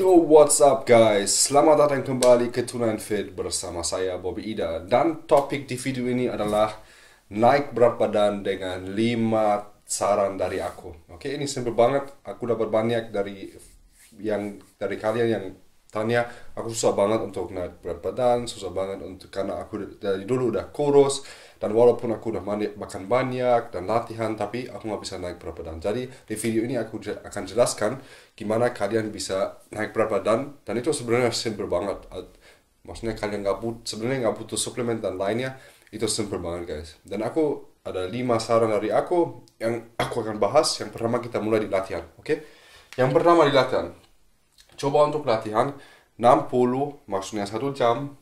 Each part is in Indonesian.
Yo, what's up guys? Selamat datang kembali ke Tunan Fit bersama saya Bobby Ida Dan topik di video ini adalah Naik berat badan dengan 5 saran dari aku Oke, ini simple banget Aku dapat banyak dari yang dari kalian yang tanya Aku susah banget untuk naik berat badan Susah banget untuk karena aku dari dulu udah kurus dan walaupun aku udah makan banyak dan latihan tapi aku nggak bisa naik berat badan jadi di video ini aku akan jelaskan gimana kalian bisa naik berat badan dan itu sebenarnya simple banget maksudnya kalian nggak butuh sebenarnya nggak butuh suplemen dan lainnya itu simple banget guys dan aku ada lima saran dari aku yang aku akan bahas yang pertama kita mulai di latihan oke okay? yang pertama di latihan coba untuk latihan 60 maksudnya satu jam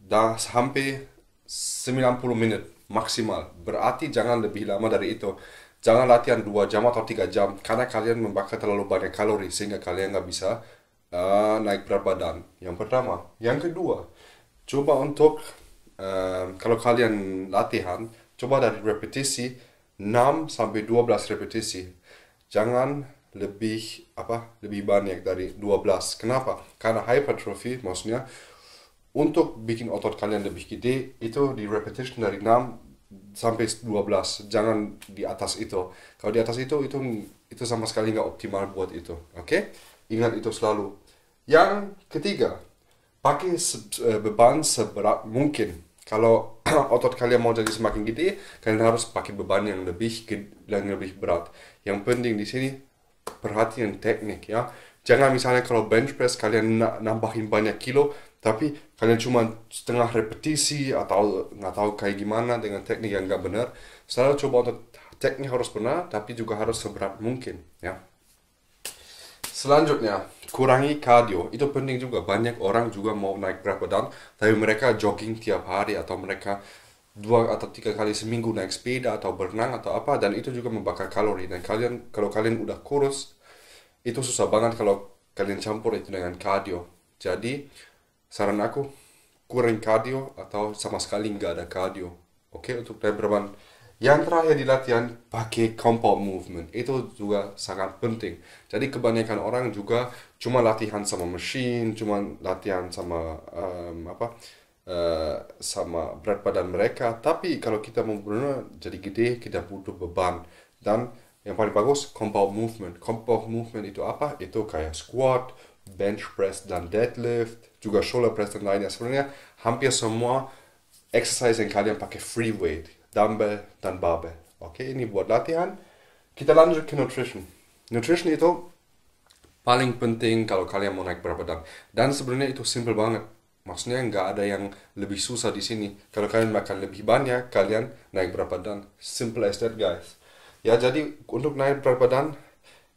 dan sampai 90 menit maksimal. Berarti jangan lebih lama dari itu. Jangan latihan 2 jam atau 3 jam karena kalian membakar terlalu banyak kalori sehingga kalian nggak bisa uh, naik berat badan. Yang pertama. Yang kedua, coba untuk uh, kalau kalian latihan, coba dari repetisi 6 sampai 12 repetisi. Jangan lebih apa lebih banyak dari 12. Kenapa? Karena hypertrophy maksudnya untuk bikin otot kalian lebih gede itu di repetition dari 6 sampai 12 jangan di atas itu kalau di atas itu itu itu sama sekali nggak optimal buat itu oke okay? ingat itu selalu yang ketiga pakai beban seberat mungkin kalau otot kalian mau jadi semakin gede kalian harus pakai beban yang lebih gede yang lebih berat yang penting di sini perhatian teknik ya jangan misalnya kalau bench press kalian nambahin banyak kilo tapi kalian cuma setengah repetisi atau nggak tahu kayak gimana dengan teknik yang nggak benar selalu coba untuk teknik harus benar tapi juga harus seberat mungkin ya selanjutnya kurangi kardio itu penting juga banyak orang juga mau naik berat badan tapi mereka jogging tiap hari atau mereka dua atau tiga kali seminggu naik sepeda atau berenang atau apa dan itu juga membakar kalori dan kalian kalau kalian udah kurus itu susah banget kalau kalian campur itu dengan cardio jadi saran aku kurang cardio atau sama sekali nggak ada cardio oke okay, untuk Doberman yang terakhir di latihan pakai compound movement itu juga sangat penting jadi kebanyakan orang juga cuma latihan sama mesin cuma latihan sama um, apa uh, sama berat badan mereka tapi kalau kita mau benar jadi gede kita butuh beban dan yang paling bagus compound movement. Compound movement itu apa? Itu kayak squat, bench press dan deadlift, juga shoulder press dan lainnya. Sebenarnya hampir semua exercise yang kalian pakai free weight, dumbbell dan barbell. Oke, okay, ini buat latihan. Kita lanjut ke nutrition. Nutrition itu paling penting kalau kalian mau naik berat badan. Dan sebenarnya itu simple banget. Maksudnya nggak ada yang lebih susah di sini. Kalau kalian makan lebih banyak, kalian naik berat badan. Simple as that, guys. Ya jadi untuk naik berat badan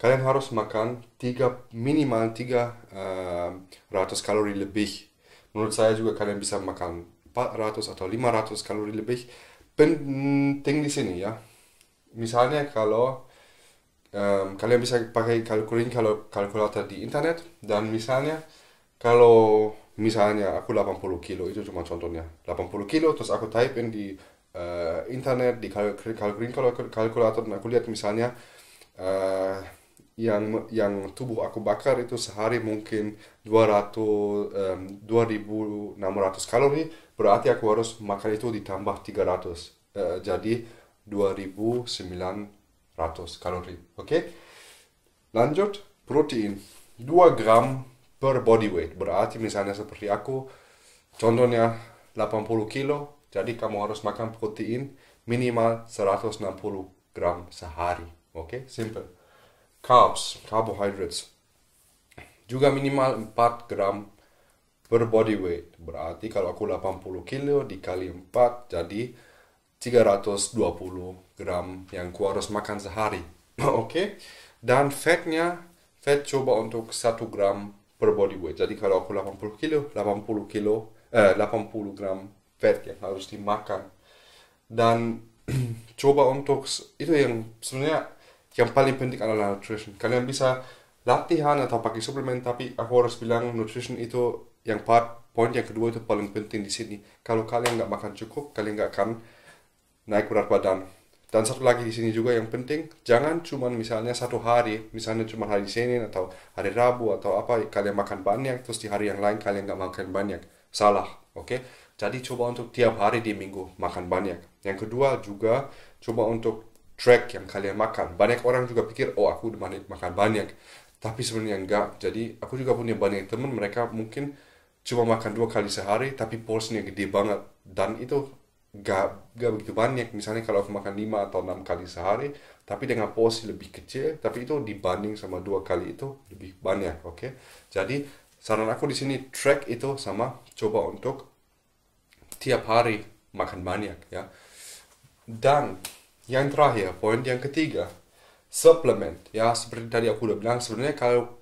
kalian harus makan tiga minimal tiga ehm, ratus kalori lebih. Menurut saya juga kalian bisa makan 400 atau 500 kalori lebih. Penting di sini ya. Misalnya kalau um, kalian bisa pakai kalkulin kalau kalkulator di internet dan misalnya kalau misalnya aku 80 kilo itu cuma contohnya 80 kilo terus aku type in di uh, internet di kalkulin kalau kalkulator nah, aku lihat misalnya uh, yang yang tubuh aku bakar itu sehari mungkin 200 um, 2600 kalori berarti aku harus makan itu ditambah 300 uh, eh, jadi 2900 kalori oke okay? lanjut protein 2 gram per body weight berarti misalnya seperti aku contohnya 80 kilo jadi kamu harus makan protein minimal 160 gram sehari. Oke, okay? simple. Carbs, carbohydrates. Juga minimal 4 gram per body weight. Berarti kalau aku 80 kilo dikali 4 jadi 320 gram yang ku harus makan sehari. Oke? okay? Dan fatnya, fat coba untuk 1 gram per body weight. Jadi kalau aku 80 kilo, 80 kilo, eh, 80 gram fat yang harus dimakan dan coba untuk itu yang sebenarnya yang paling penting adalah nutrition kalian bisa latihan atau pakai suplemen tapi aku harus bilang nutrition itu yang part point yang kedua itu paling penting di sini kalau kalian nggak makan cukup kalian nggak akan naik berat badan dan satu lagi di sini juga yang penting jangan cuman misalnya satu hari misalnya cuma hari Senin atau hari Rabu atau apa kalian makan banyak terus di hari yang lain kalian nggak makan banyak salah oke okay? Jadi coba untuk tiap hari di minggu makan banyak. Yang kedua juga coba untuk track yang kalian makan. Banyak orang juga pikir, oh aku udah makan banyak. Tapi sebenarnya enggak. Jadi aku juga punya banyak temen, mereka mungkin cuma makan dua kali sehari, tapi porsinya gede banget. Dan itu enggak enggak begitu banyak. Misalnya kalau aku makan lima atau enam kali sehari, tapi dengan porsi lebih kecil, tapi itu dibanding sama dua kali itu lebih banyak, oke? Okay? Jadi saran aku di sini track itu sama coba untuk tiap hari makan banyak ya. Dan yang terakhir, poin yang ketiga, suplemen ya seperti tadi aku udah bilang sebenarnya kalau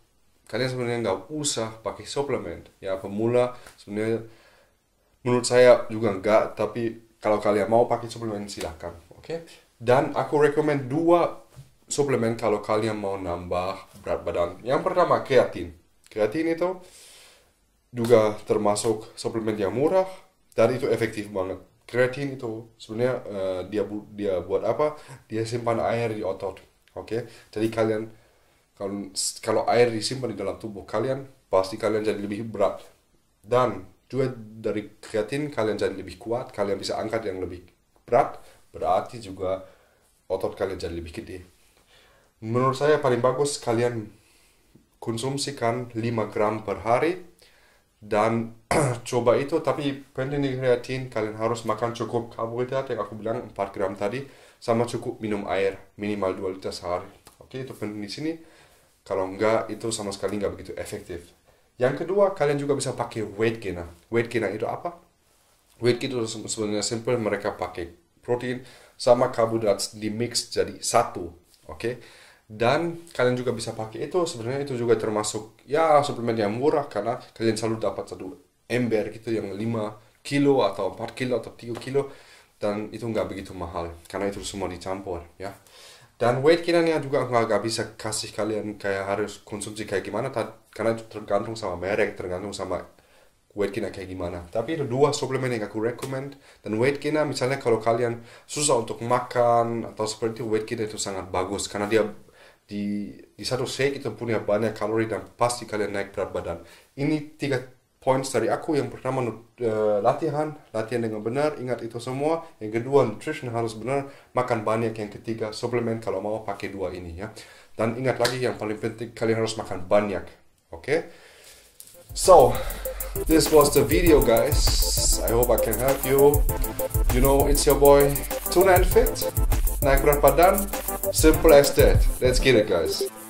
kalian sebenarnya nggak usah pakai suplemen ya pemula sebenarnya menurut saya juga nggak tapi kalau kalian mau pakai suplemen silahkan oke okay? dan aku rekomend dua suplemen kalau kalian mau nambah berat badan yang pertama kreatin kreatin itu juga termasuk suplemen yang murah dan itu efektif banget kreatin itu sebenarnya uh, dia bu dia buat apa dia simpan air di otot oke okay? jadi kalian kalau kalau air disimpan di dalam tubuh kalian pasti kalian jadi lebih berat dan juga dari kreatin kalian jadi lebih kuat kalian bisa angkat yang lebih berat berarti juga otot kalian jadi lebih gede menurut saya paling bagus kalian konsumsikan 5 gram per hari dan coba itu tapi penting dikreatin kalian harus makan cukup karbohidrat yang aku bilang 4 gram tadi sama cukup minum air minimal 2 liter sehari oke itu penting di sini kalau enggak itu sama sekali enggak begitu efektif yang kedua kalian juga bisa pakai weight gainer weight gainer itu apa weight gainer itu sebenarnya simple mereka pakai protein sama karbohidrat di mix jadi satu oke okay? dan kalian juga bisa pakai itu sebenarnya itu juga termasuk ya suplemen yang murah karena kalian selalu dapat satu ember gitu yang 5 kilo atau 4 kilo atau 3 kilo dan itu nggak begitu mahal karena itu semua dicampur ya dan weight kinanya juga nggak bisa kasih kalian kayak harus konsumsi kayak gimana karena itu tergantung sama merek tergantung sama weight kinanya kayak gimana tapi ada dua suplemen yang aku recommend dan weight kinanya misalnya kalau kalian susah untuk makan atau seperti itu weight kinanya itu sangat bagus karena dia di, di satu shake kita punya banyak kalori dan pasti kalian naik berat badan. Ini tiga points dari aku. Yang pertama uh, latihan, latihan dengan benar, ingat itu semua. Yang kedua nutrition harus benar, makan banyak. Yang ketiga suplemen kalau mau pakai dua ini ya. Dan ingat lagi yang paling penting kalian harus makan banyak. Oke? Okay? So, this was the video guys. I hope I can help you. You know, it's your boy Tuna and Fit. snack pattern, Simple as that. Let's get it guys.